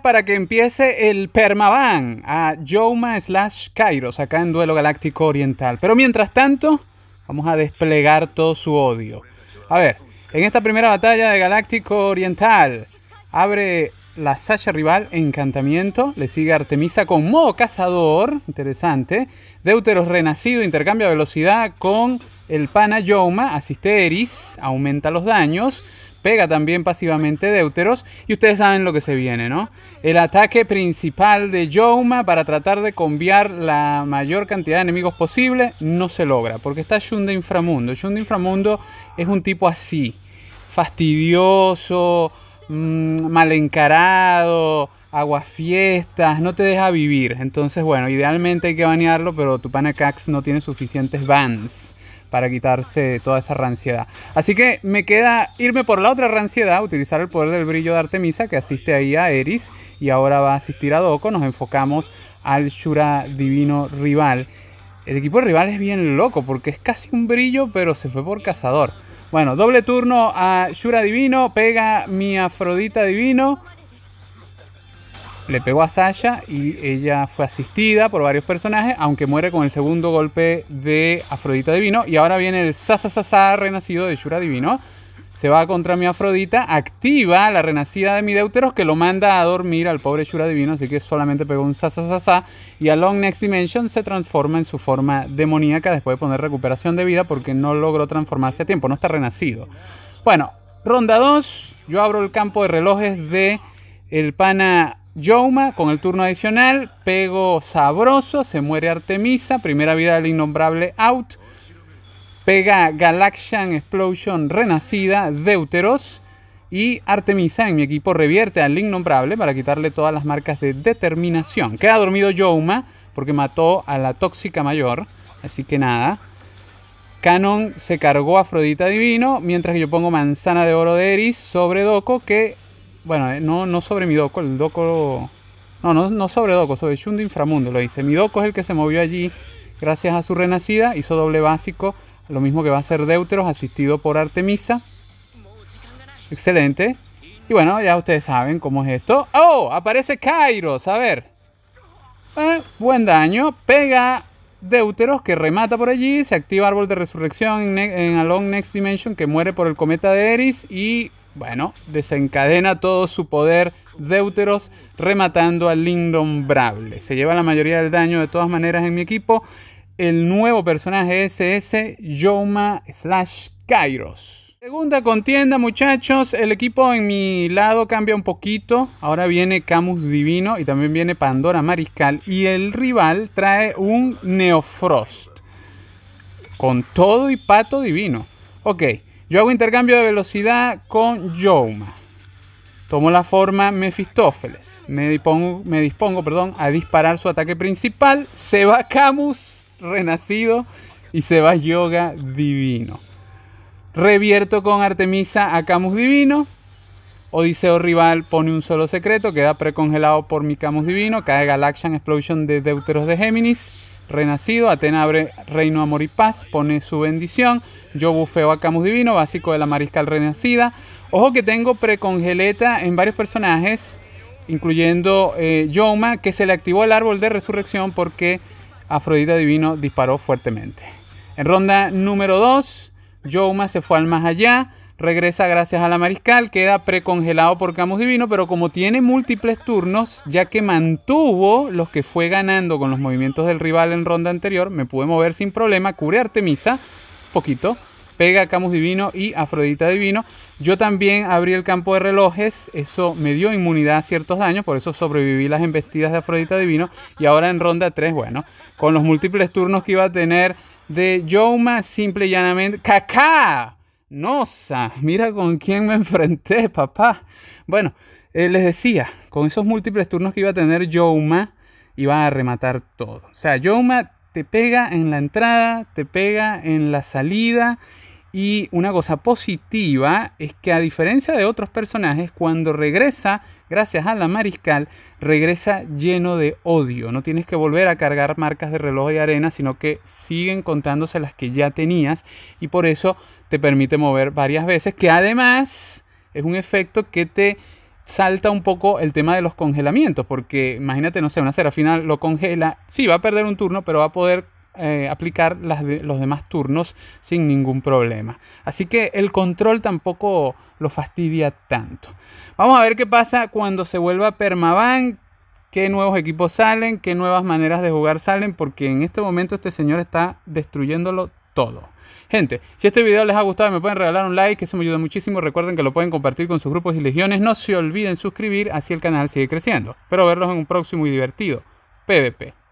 para que empiece el Permaban a Jouma slash Kairos acá en Duelo Galáctico Oriental. Pero mientras tanto, vamos a desplegar todo su odio. A ver, en esta primera batalla de Galáctico Oriental, abre la Sasha rival Encantamiento, le sigue Artemisa con modo cazador, interesante. Deuteros Renacido intercambia velocidad con el pana Yoma, asiste Eris, aumenta los daños pega también pasivamente Deuteros. Y ustedes saben lo que se viene, ¿no? El ataque principal de Jouma para tratar de conviar la mayor cantidad de enemigos posible no se logra. Porque está Shun de Inframundo. Shun de Inframundo es un tipo así. Fastidioso, mm, mal encarado, aguafiestas, no te deja vivir. Entonces, bueno, idealmente hay que banearlo, pero tu Cax no tiene suficientes bans para quitarse toda esa ranciedad. Así que me queda irme por la otra ranciedad, utilizar el poder del brillo de Artemisa que asiste ahí a Eris y ahora va a asistir a Doko. Nos enfocamos al Shura divino rival. El equipo rival es bien loco porque es casi un brillo, pero se fue por cazador. Bueno, doble turno a Shura Divino, pega mi Afrodita Divino le pegó a Sasha y ella fue asistida por varios personajes, aunque muere con el segundo golpe de Afrodita Divino. Y ahora viene el Sasasasa renacido de Shura Divino. Se va contra mi Afrodita, activa la renacida de mi Deuteros que lo manda a dormir al pobre Shura Divino, así que solamente pegó un Sasasasa. Y a Long Next Dimension se transforma en su forma demoníaca después de poner recuperación de vida porque no logró transformarse a tiempo, no está renacido. Bueno, ronda 2, yo abro el campo de relojes de el pana Jouma con el turno adicional, pego sabroso, se muere Artemisa, primera vida del innombrable out. Pega Galaxian Explosion Renacida, Deuteros. Y Artemisa en mi equipo revierte al innombrable para quitarle todas las marcas de determinación. Queda dormido Yoma porque mató a la tóxica mayor. Así que nada. Canon se cargó a Afrodita Divino, mientras que yo pongo Manzana de Oro de Eris sobre Doco, que bueno, eh, no, no sobre Midoco, el doco... No, no, sobre doco, sobre Shun de Inframundo lo dice. Midoko es el que se movió allí gracias a su renacida, hizo doble básico, lo mismo que va a ser Deuteros, asistido por Artemisa. Excelente. Y bueno, ya ustedes saben cómo es esto. ¡Oh! Aparece Kairos, a ver. Eh, buen daño. Pega Deuteros que remata por allí. Se activa Árbol de Resurrección en, en, Along Next Dimension que muere por el cometa de Eris. Y bueno, desencadena todo su poder Deuteros rematando al innombrable. Se lleva la mayoría del daño de todas maneras en mi equipo. El nuevo personaje SS, Yoma slash Kairos. Segunda contienda, muchachos. El equipo en mi lado cambia un poquito. Ahora viene Camus Divino y también viene Pandora Mariscal. Y el rival trae un Neofrost. Con todo y pato divino. Ok. Yo hago intercambio de velocidad con Jouma. Tomo la forma Mefistófeles. Me dispongo, me dispongo perdón, a disparar su ataque principal. Se va Camus, renacido, y se va Yoga Divino. Revierto con Artemisa a Camus Divino. Odiseo rival pone un solo secreto, queda precongelado por mi Camus Divino, cae Galaxian Explosion de Deuteros de Géminis renacido, Atena abre reino amor y paz, pone su bendición, yo bufeo a Camus Divino, básico de la mariscal renacida. Ojo que tengo precongeleta en varios personajes, incluyendo eh, Yoma, que se le activó el árbol de resurrección porque Afrodita Divino disparó fuertemente. En ronda número 2, Yoma se fue al más allá regresa gracias a la Mariscal, queda precongelado por Camus Divino, pero como tiene múltiples turnos, ya que mantuvo los que fue ganando con los movimientos del rival en ronda anterior, me pude mover sin problema, Cubre Artemisa, poquito, pega Camus Divino y Afrodita Divino. Yo también abrí el campo de relojes, eso me dio inmunidad a ciertos daños, por eso sobreviví las embestidas de Afrodita Divino. Y ahora en ronda 3, bueno, con los múltiples turnos que iba a tener de Jouma, simple y llanamente, ¡Cacá! Nosa, mira con quién me enfrenté, papá. Bueno, eh, les decía, con esos múltiples turnos que iba a tener Jouma, iba a rematar todo. O sea, Jouma te pega en la entrada, te pega en la salida y una cosa positiva es que a diferencia de otros personajes, cuando regresa, gracias a la mariscal, regresa lleno de odio. No tienes que volver a cargar marcas de reloj y arena, sino que siguen contándose las que ya tenías y por eso te permite mover varias veces, que además es un efecto que te salta un poco el tema de los congelamientos, porque imagínate, no sé, una final lo congela, sí va a perder un turno, pero va a poder eh, aplicar los demás turnos sin ningún problema. Así que el control tampoco lo fastidia tanto. Vamos a ver qué pasa cuando se vuelva permaban, qué nuevos equipos salen, qué nuevas maneras de jugar salen, porque en este momento este señor está destruyéndolo todo. Gente, si este video les ha gustado, me pueden regalar un like, eso me ayuda muchísimo. Recuerden que lo pueden compartir con sus grupos y legiones. No se olviden suscribir, así el canal sigue creciendo. Espero verlos en un próximo y divertido PvP.